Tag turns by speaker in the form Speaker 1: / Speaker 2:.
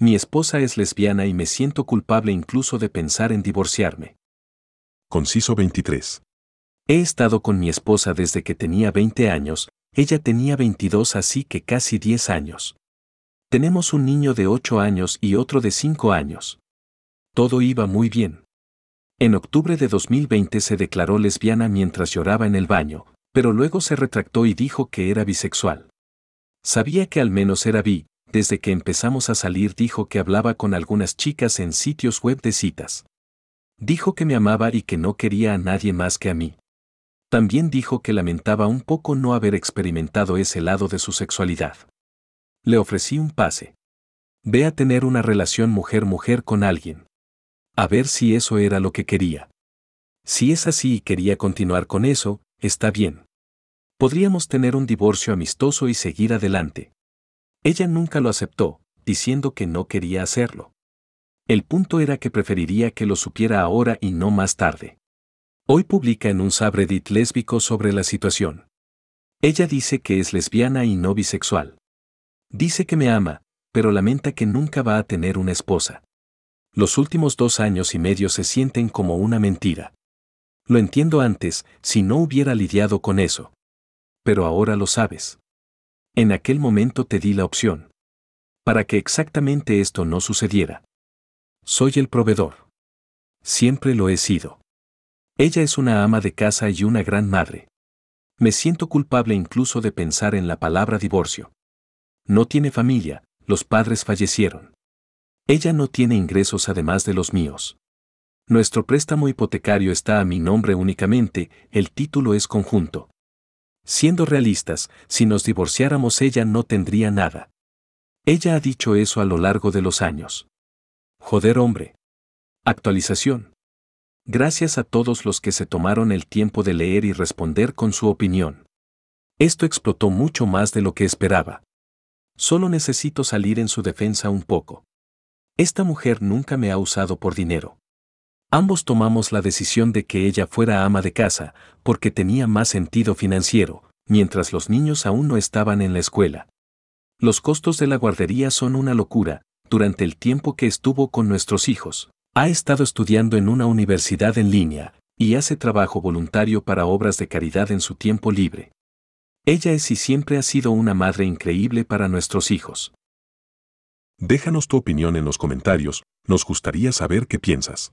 Speaker 1: Mi esposa es lesbiana y me siento culpable incluso de pensar en divorciarme. Conciso 23. He estado con mi esposa desde que tenía 20 años, ella tenía 22 así que casi 10 años. Tenemos un niño de 8 años y otro de 5 años. Todo iba muy bien. En octubre de 2020 se declaró lesbiana mientras lloraba en el baño, pero luego se retractó y dijo que era bisexual. Sabía que al menos era bi, desde que empezamos a salir dijo que hablaba con algunas chicas en sitios web de citas. Dijo que me amaba y que no quería a nadie más que a mí. También dijo que lamentaba un poco no haber experimentado ese lado de su sexualidad. Le ofrecí un pase. Ve a tener una relación mujer-mujer con alguien. A ver si eso era lo que quería. Si es así y quería continuar con eso, está bien. Podríamos tener un divorcio amistoso y seguir adelante. Ella nunca lo aceptó, diciendo que no quería hacerlo. El punto era que preferiría que lo supiera ahora y no más tarde. Hoy publica en un sabredit lésbico sobre la situación. Ella dice que es lesbiana y no bisexual. Dice que me ama, pero lamenta que nunca va a tener una esposa. Los últimos dos años y medio se sienten como una mentira. Lo entiendo antes, si no hubiera lidiado con eso. Pero ahora lo sabes. En aquel momento te di la opción. Para que exactamente esto no sucediera. Soy el proveedor. Siempre lo he sido. Ella es una ama de casa y una gran madre. Me siento culpable incluso de pensar en la palabra divorcio. No tiene familia, los padres fallecieron. Ella no tiene ingresos además de los míos. Nuestro préstamo hipotecario está a mi nombre únicamente, el título es conjunto. Siendo realistas, si nos divorciáramos ella no tendría nada. Ella ha dicho eso a lo largo de los años. Joder hombre. Actualización. Gracias a todos los que se tomaron el tiempo de leer y responder con su opinión. Esto explotó mucho más de lo que esperaba. Solo necesito salir en su defensa un poco. Esta mujer nunca me ha usado por dinero. Ambos tomamos la decisión de que ella fuera ama de casa, porque tenía más sentido financiero, mientras los niños aún no estaban en la escuela. Los costos de la guardería son una locura, durante el tiempo que estuvo con nuestros hijos. Ha estado estudiando en una universidad en línea, y hace trabajo voluntario para obras de caridad en su tiempo libre. Ella es y siempre ha sido una madre increíble para nuestros hijos. Déjanos tu opinión en los comentarios, nos gustaría saber qué piensas.